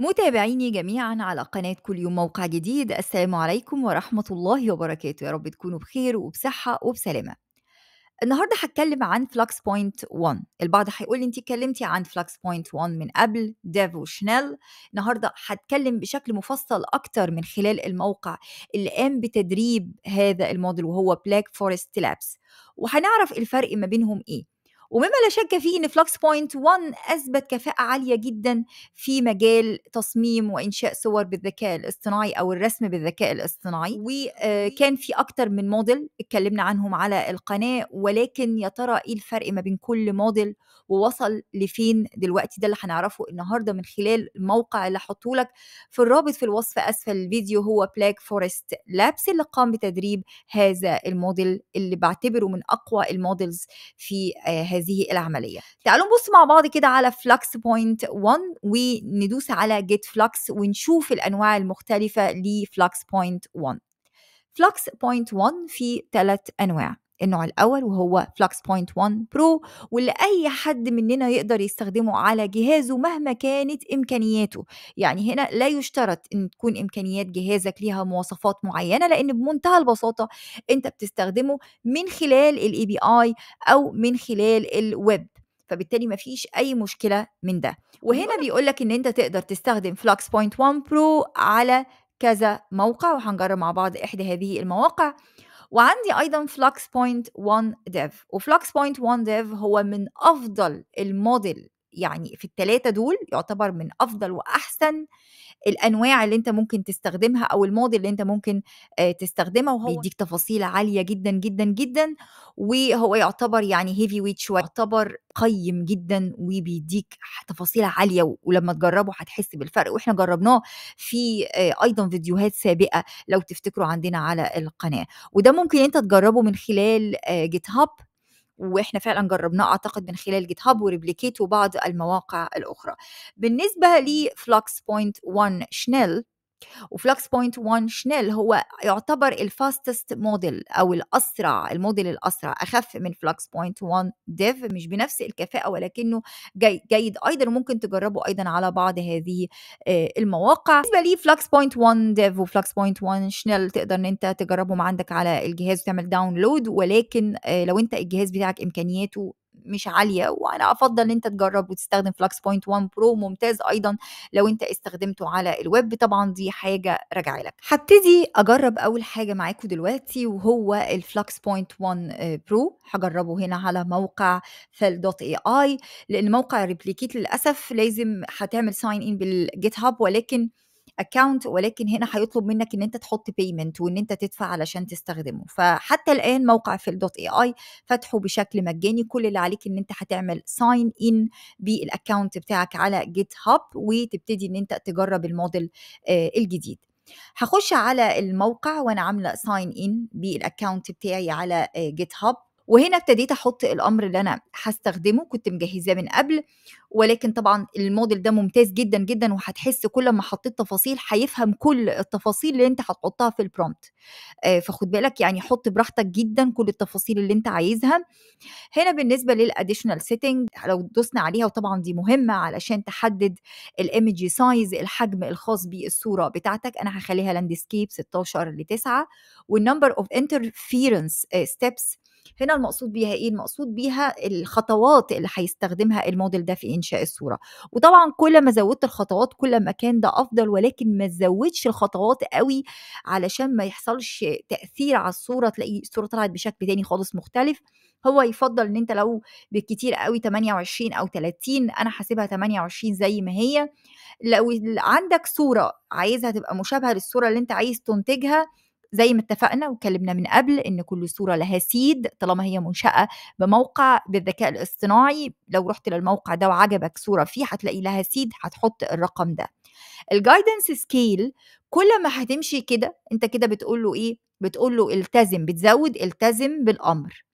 متابعيني جميعا على قناة كل يوم موقع جديد السلام عليكم ورحمة الله وبركاته يا رب تكونوا بخير وبصحة وبسلامة النهاردة هتكلم عن Flux بوينت 1 البعض هيقول لي انت اتكلمتي عن Flux بوينت 1 من قبل وشنال النهاردة هتكلم بشكل مفصل أكتر من خلال الموقع اللي قام بتدريب هذا الموديل وهو بلاك فورست لابس وهنعرف الفرق ما بينهم ايه ومما لا شك فيه ان فلوكس بوينت 1 اثبت كفاءه عاليه جدا في مجال تصميم وانشاء صور بالذكاء الاصطناعي او الرسم بالذكاء الاصطناعي وكان في اكتر من موديل اتكلمنا عنهم على القناه ولكن يا ترى ايه الفرق ما بين كل موديل ووصل لفين دلوقتي ده اللي هنعرفه النهارده من خلال الموقع اللي هحطه لك في الرابط في الوصف اسفل الفيديو هو بلاك فورست لابس اللي قام بتدريب هذا الموديل اللي بعتبره من اقوى الموديلز في هذا آه، هذه العملية تعالوا نبص مع بعض كده على flux point 1 وندوس على get flux ونشوف الأنواع المختلفة لفلكس point 1 flux point 1 في ثلاث أنواع النوع الأول وهو فلكس بوينت 1 برو واللي أي حد مننا يقدر يستخدمه على جهازه مهما كانت إمكانياته يعني هنا لا يشترط أن تكون إمكانيات جهازك ليها مواصفات معينة لأن بمنتهى البساطة أنت بتستخدمه من خلال الاي بي اي أو من خلال الويب فبالتالي ما فيش اي مشكله من ده وهنا بيقول لك ان انت تقدر تستخدم فلكس بوينت 1 برو على كذا موقع وهنجرب مع بعض احدى هذه المواقع وعندي ايضا فلوكس بوينت 1 ديف وفلوكس بوينت 1 ديف هو من افضل الموديل يعني في الثلاثه دول يعتبر من افضل واحسن الانواع اللي انت ممكن تستخدمها او الماضي اللي انت ممكن آه، تستخدمها وهو بيديك تفاصيل عاليه جدا جدا جدا وهو يعتبر يعني هيفي ويت شويه يعتبر قيم جدا وبيديك تفاصيل عاليه ولما تجربه هتحس بالفرق واحنا جربناه في آه، ايضا فيديوهات سابقه لو تفتكروا عندنا على القناه وده ممكن انت تجربه من خلال جيت آه، هاب واحنا فعلا جربناه اعتقد من خلال جيت هاب وريبليكيت وبعض المواقع الاخرى بالنسبه لفلوكس بوينت 1 شنيل وفلكس بوينت 1 شنيل هو يعتبر الفاستست موديل او الاسرع الموديل الاسرع اخف من فلكس بوينت 1 ديف مش بنفس الكفاءه ولكنه جي جيد ايضا وممكن تجربه ايضا على بعض هذه آه، المواقع بالنسبه لي فلكس بوينت 1 ديف وفلكس بوينت 1 شنيل تقدر ان انت تجربهم عندك على الجهاز وتعمل داونلود ولكن آه، لو انت الجهاز بتاعك امكانياته مش عاليه وانا افضل ان انت تجرب وتستخدم فلاكس بوينت 1 برو ممتاز ايضا لو انت استخدمته على الويب طبعا دي حاجه راجعه لك هبتدي اجرب اول حاجه معاكم دلوقتي وهو الفلاكس بوينت 1 برو هجربه هنا على موقع فل دوت اي اي لان موقع ريبليكيت للاسف لازم هتعمل ساين ان بالجيت هاب ولكن اكونت ولكن هنا هيطلب منك ان انت تحط بيمنت وان انت تدفع علشان تستخدمه فحتى الان موقع في الدوت اي اي فتحه بشكل مجاني كل اللي عليك ان انت هتعمل ساين ان بالاكونت بتاعك على جيت هاب وتبتدي ان انت تجرب الموديل آه، الجديد هخش على الموقع وانا عامله ساين ان بالاكونت بتاعي على جيت آه، هاب وهنا ابتديت احط الامر اللي انا هستخدمه كنت مجهزاه من قبل ولكن طبعا الموديل ده ممتاز جدا جدا وهتحس كل ما حطيت تفاصيل هيفهم كل التفاصيل اللي انت هتحطها في البرومت آه، فخد بالك يعني حط براحتك جدا كل التفاصيل اللي انت عايزها هنا بالنسبه للاديشنال سيتنج لو دوسنا عليها وطبعا دي مهمه علشان تحدد الايمج سايز الحجم الخاص بالصوره بتاعتك انا هخليها لاندسكيب 16 ل 9 والنمبر اوف انترفيرنس ستيبس هنا المقصود بيها ايه المقصود بيها الخطوات اللي هيستخدمها الموديل ده في انشاء الصوره وطبعا كل ما زودت الخطوات كل ما كان ده افضل ولكن ما تزودش الخطوات قوي علشان ما يحصلش تاثير على الصوره تلاقي الصوره طلعت بشكل تاني خالص مختلف هو يفضل ان انت لو بالكتير قوي 28 او 30 انا حاسبها 28 زي ما هي لو عندك صوره عايزها تبقى مشابهه للصوره اللي انت عايز تنتجها زي ما اتفقنا وكلمنا من قبل ان كل صوره لها سيد طالما هي منشاه بموقع بالذكاء الاصطناعي لو رحت للموقع ده وعجبك صوره فيه هتلاقي لها سيد هتحط الرقم ده الجايدنس سكيل كل ما هتمشي كده انت كده بتقول له ايه بتقول له التزم بتزود التزم بالامر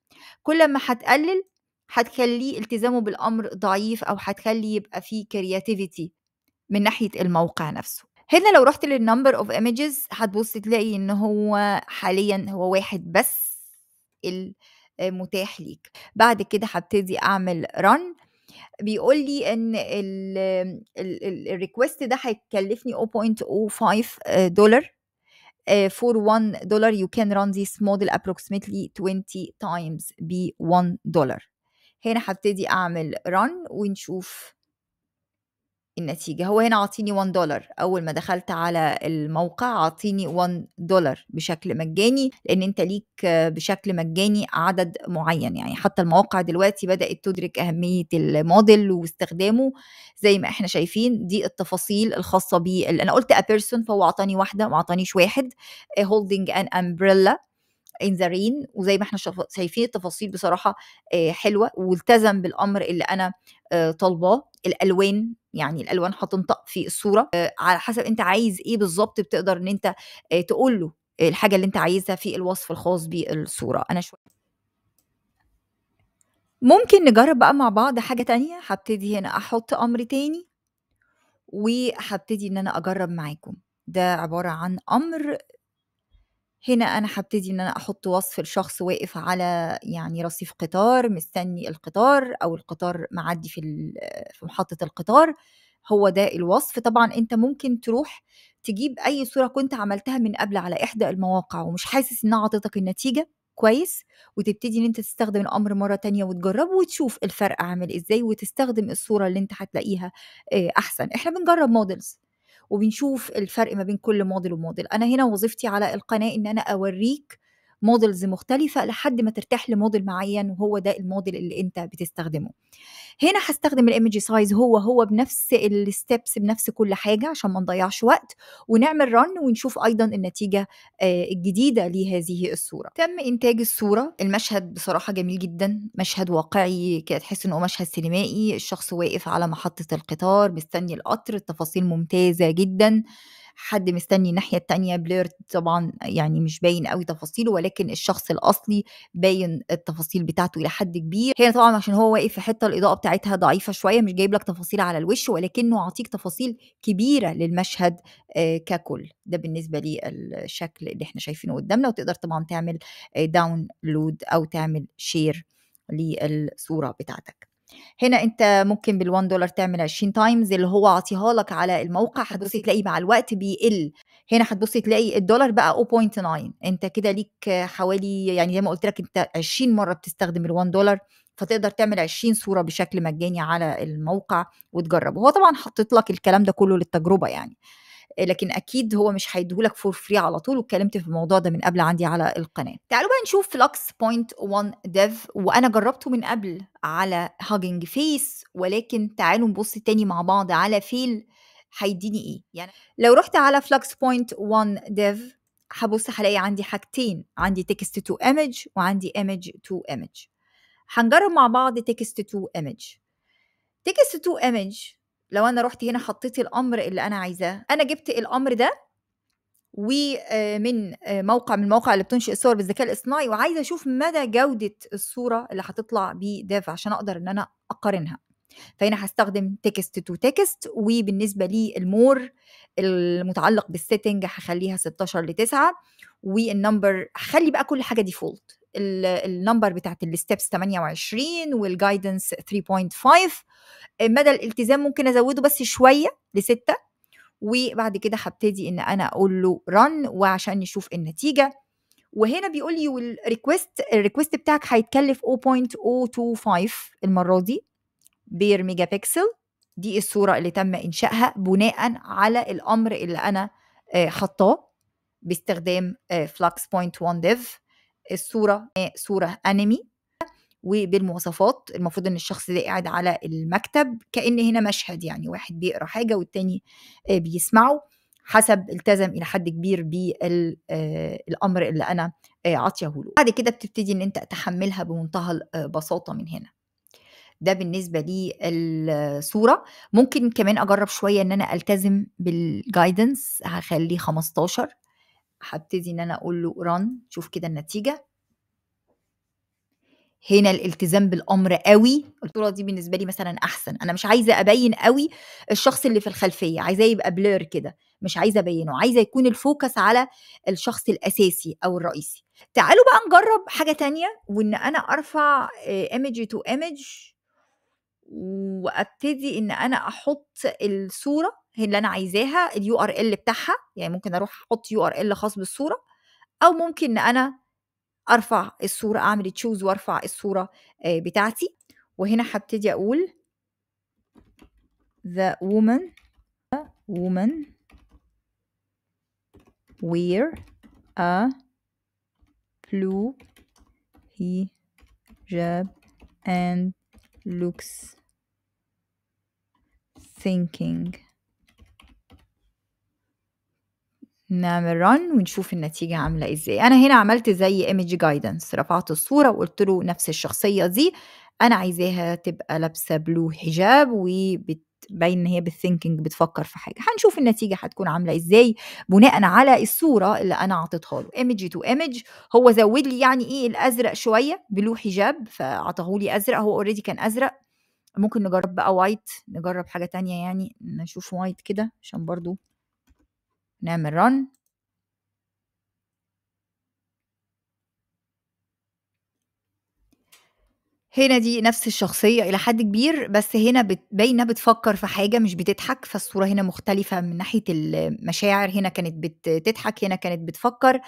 كل ما هتقلل هتخليه التزامه بالامر ضعيف او هتخلي يبقى فيه كرياتيفيتي من ناحيه الموقع نفسه هنا لو رحت للنمبر اوف ايمجز هتبص تلاقي ان هو حاليا هو واحد بس المتاح آه، ليك بعد كده هبتدي اعمل رن بيقول لي ان الريكوست ده هيكلفني 0.05 دولار Uh, for one dollar you can run this model approximately 20 times ب 1 دولار هنا هبتدي اعمل run ونشوف النتيجة هو هنا عطيني 1 دولار أول ما دخلت على الموقع عطيني 1 دولار بشكل مجاني لأن أنت ليك بشكل مجاني عدد معين يعني حتى المواقع دلوقتي بدأت تدرك أهمية الموديل واستخدامه زي ما احنا شايفين دي التفاصيل الخاصة بيه أنا قلت a person فهو عطاني واحدة ما عطانيش واحد holding an umbrella in the rain وزي ما احنا شايفين التفاصيل بصراحه آه، حلوه والتزم بالامر اللي انا آه، طالباه الالوان يعني الالوان هتنطق في الصوره آه، على حسب انت عايز ايه بالظبط بتقدر ان انت آه، تقول له الحاجه اللي انت عايزها في الوصف الخاص بالصوره انا شويه ممكن نجرب بقى مع بعض حاجة تانية هبتدي هنا أحط أمر تاني وهبتدي إن أنا أجرب معاكم ده عبارة عن أمر هنا أنا هبتدي إن أنا أحط وصف لشخص واقف على يعني رصيف قطار مستني القطار أو القطار معدي في ال- في محطة القطار هو ده الوصف طبعا أنت ممكن تروح تجيب أي صورة كنت عملتها من قبل على إحدى المواقع ومش حاسس إنها عطتك النتيجة كويس وتبتدي ان انت تستخدم الامر مره تانية وتجربه وتشوف الفرق عامل ازاي وتستخدم الصوره اللي انت هتلاقيها آه، احسن احنا بنجرب مودلز وبنشوف الفرق ما بين كل موديل وموديل انا هنا وظيفتي على القناه ان انا اوريك موديلز مختلفه لحد ما ترتاح لموديل معين وهو ده الموديل اللي انت بتستخدمه هنا هستخدم الايمج سايز هو هو بنفس الستبس بنفس كل حاجه عشان ما نضيعش وقت ونعمل رن ونشوف ايضا النتيجه آه، الجديده لهذه الصوره تم انتاج الصوره المشهد بصراحه جميل جدا مشهد واقعي كده تحس انه مشهد سينمائي الشخص واقف على محطه القطار مستني القطر التفاصيل ممتازه جدا حد مستني الناحيه التانية بلير طبعا يعني مش باين قوي تفاصيله ولكن الشخص الاصلي باين التفاصيل بتاعته الى حد كبير هنا طبعا عشان هو واقف في حته الاضاءه بتاعتها ضعيفه شويه مش جايب لك تفاصيل على الوش ولكنه عطيك تفاصيل كبيره للمشهد آه، ككل ده بالنسبه للشكل اللي احنا شايفينه قدامنا وتقدر طبعا تعمل داونلود آه، او تعمل شير للصوره بتاعتك هنا انت ممكن بال1 دولار تعمل 20 تايمز اللي هو عطيها لك على الموقع هتبصي تلاقي مع الوقت بيقل هنا هتبصي تلاقي الدولار بقى 0.9 انت كده ليك حوالي يعني زي ما قلت لك انت 20 مره بتستخدم ال1 دولار فتقدر تعمل 20 صوره بشكل مجاني على الموقع وتجرب هو طبعا حطيت لك الكلام ده كله للتجربه يعني لكن اكيد هو مش هيديهولك فور فري على طول واتكلمت في الموضوع ده من قبل عندي على القناه تعالوا بقى نشوف فلكس بوينت 1 ديف وانا جربته من قبل على هاجنج فيس ولكن تعالوا نبص تاني مع بعض على فيل هيديني ايه يعني لو رحت على فلكس بوينت 1 ديف هبص هلاقي عندي حاجتين عندي تكست تو ايمج وعندي ايمج تو ايمج هنجرب مع بعض تكست تو ايمج تكست تو ايمج لو انا رحت هنا حطيت الامر اللي انا عايزاه انا جبت الامر ده ومن آه، آه، موقع من المواقع اللي بتنشئ الصور بالذكاء الاصطناعي وعايزه اشوف مدى جوده الصوره اللي هتطلع بدافع عشان اقدر ان انا اقارنها فهنا هستخدم تكست تو تكست وبالنسبه لي المور المتعلق بالسيتنج هخليها 16 ل 9 والنمبر هخلي بقى كل حاجه ديفولت النمبر بتاعت الستبس 28 والجايدنس 3.5 مدى الالتزام ممكن ازوده بس شويه لسته وبعد كده هبتدي ان انا اقول له رن وعشان نشوف النتيجه وهنا بيقول لي والريكوست الريكوست بتاعك هيتكلف 0.025 المره دي بير ميجا بكسل دي الصوره اللي تم انشائها بناء على الامر اللي انا حطاه آه، باستخدام فلكس بوينت 1 ديف الصوره صوره انمي وبالمواصفات المفروض ان الشخص ده قاعد على المكتب كان هنا مشهد يعني واحد بيقرا حاجه والتاني آه، بيسمعه حسب التزم الى حد كبير بالامر آه، اللي انا آه، عاطيه له بعد كده بتبتدي ان انت اتحملها بمنتهى البساطه من هنا ده بالنسبه للصوره ممكن كمان اجرب شويه ان انا التزم بالجايدنس هخليه 15 هبتدي ان انا اقول له رن شوف كده النتيجه هنا الالتزام بالامر قوي له دي بالنسبه لي مثلا احسن انا مش عايزه ابين قوي الشخص اللي في الخلفيه عايزاه يبقى بلير كده مش عايزه ابينه عايزه يكون الفوكس على الشخص الاساسي او الرئيسي تعالوا بقى نجرب حاجه تانية وان انا ارفع ايمج تو ايمج وابتدي ان انا احط الصوره اللي انا عايزاها اليو ار ال بتاعها يعني ممكن اروح احط يو ار ال خاص بالصوره او ممكن ان انا ارفع الصوره اعمل تشوز وارفع الصوره آه، بتاعتي وهنا هبتدي اقول the woman the woman wear a blue hijab and looks thinking نعمل رن ونشوف النتيجة عاملة ازاي انا هنا عملت زي ايميج جايدنس رفعت الصورة وقلت له نفس الشخصية دي انا عايزاها تبقى لابسة بلو حجاب وبت باين ان هي بالثينكينج بتفكر في حاجه هنشوف النتيجه هتكون عامله ازاي بناء على الصوره اللي انا عطيتها له ايمج تو ايمج هو زود لي يعني ايه الازرق شويه بلو حجاب فاعطاهولي ازرق هو اوريدي كان ازرق ممكن نجرب بقى وايت نجرب حاجه تانية يعني نشوف وايت كده عشان برضو نعمل رن هنا دي نفس الشخصية إلى حد كبير، بس هنا باينة بتفكّر في حاجة مش بتضحك، فالصورة هنا مختلفة من ناحية المشاعر، هنا كانت بتضحك هنا كانت بتفكّر،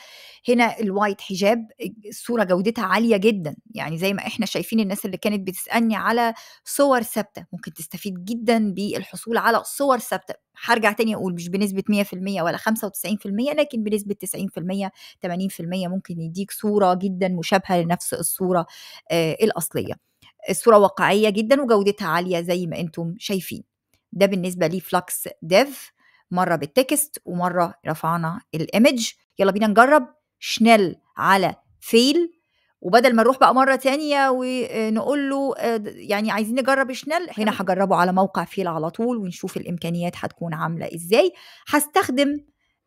هنا الوايت حجاب الصورة جودتها عالية جدًا، يعني زي ما إحنا شايفين الناس اللي كانت بتسألني على صور ثابتة، ممكن تستفيد جدًا بالحصول على صور ثابتة، هرجع تاني أقول مش بنسبة 100% ولا 95% لكن بنسبة 90% 80% ممكن يدّيك صورة جدًا مشابهة لنفس الصورة آه، الأصلية. الصورة واقعية جدا وجودتها عالية زي ما انتم شايفين ده بالنسبة لفلكس ديف مرة بالتكست ومرة رفعنا الامج يلا بينا نجرب شنل على فيل وبدل ما نروح بقى مرة تانية ونقول له آه، يعني عايزين نجرب شنل هنا هجربه على موقع فيل على طول ونشوف الإمكانيات هتكون عاملة إزاي هستخدم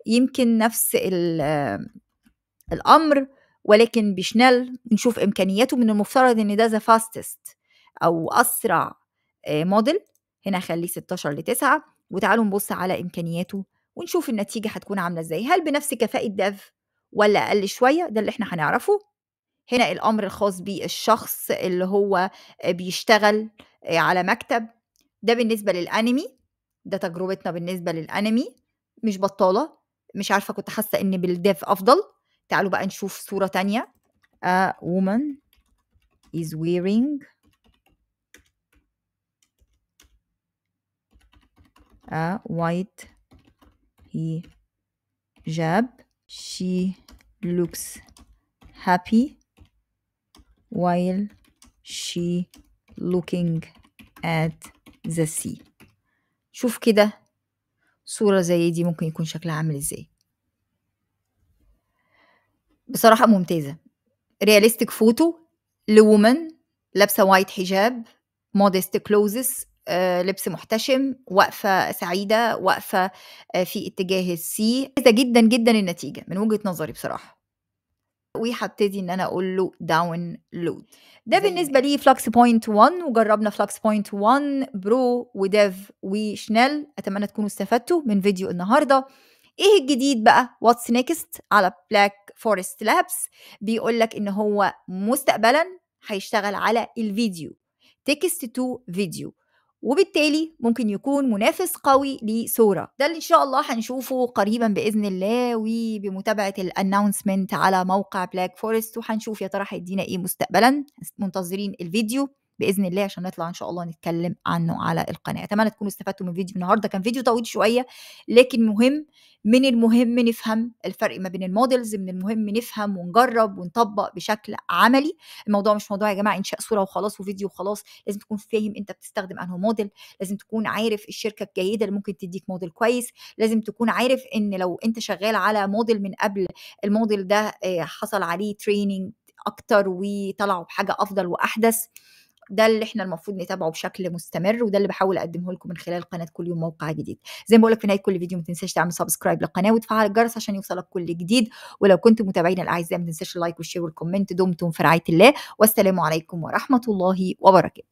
يمكن نفس آه، الأمر ولكن بشنال نشوف إمكانياته من المفترض إن ده ذا فاستست أو أسرع موديل آه، هنا هخليه 16 ل 9 وتعالوا نبص على إمكانياته ونشوف النتيجة هتكون عاملة إزاي هل بنفس كفاءة ديف ولا أقل شوية ده اللي إحنا هنعرفه هنا الأمر الخاص بالشخص اللي هو بيشتغل آه، على مكتب ده بالنسبة للأنمي ده تجربتنا بالنسبة للأنمي مش بطالة مش عارفة كنت حاسة إن بالديف أفضل تعالوا بقى نشوف صورة تانية a woman is wearing a white hijab she looks happy while she looking at the sea شوف كده صورة زي دي ممكن يكون شكلها عامل ازاي بصراحة ممتازة رياليستيك فوتو لومن لابسة وايت حجاب مودست كلوزس آه، لبس محتشم واقفة سعيدة واقفة آه، في اتجاه السي ده جدا جدا النتيجة من وجهة نظري بصراحة وهبتدي ان انا اقول له داون لود ده بالنسبه لي فلكس بوينت 1 وجربنا فلكس بوينت 1 برو وديف وشنال اتمنى تكونوا استفدتوا من فيديو النهارده ايه الجديد بقى واتس نيكست على بلاك فورست لابس بيقول لك ان هو مستقبلا هيشتغل على الفيديو تكست تو فيديو وبالتالي ممكن يكون منافس قوي لصورة ده اللي إن شاء الله هنشوفه قريبا بإذن الله وبمتابعة الانونسمنت على موقع بلاك فورست وهنشوف يا ترى هيدينا إيه مستقبلا منتظرين الفيديو باذن الله عشان نطلع ان شاء الله نتكلم عنه على القناه اتمنى تكونوا استفدتوا من فيديو النهارده كان فيديو طويل شويه لكن مهم من المهم نفهم الفرق ما بين المودلز من المهم نفهم ونجرب ونطبق بشكل عملي الموضوع مش موضوع يا جماعه انشاء صوره وخلاص وفيديو وخلاص لازم تكون فاهم انت بتستخدم انه موديل لازم تكون عارف الشركه الجيده اللي ممكن تديك موديل كويس لازم تكون عارف ان لو انت شغال على موديل من قبل الموديل ده آه، حصل عليه تريننج اكتر وطلعوا بحاجه افضل واحدث ده اللي احنا المفروض نتابعه بشكل مستمر وده اللي بحاول اقدمه لكم من خلال قناه كل يوم موقع جديد زي ما بقول لك في نهايه كل فيديو ما تنساش تعمل سبسكرايب للقناه وتفعل الجرس عشان يوصلك كل جديد ولو كنت متابعينا الاعزاء ما تنساش اللايك والشير والكومنت دمتم في رعايه الله والسلام عليكم ورحمه الله وبركاته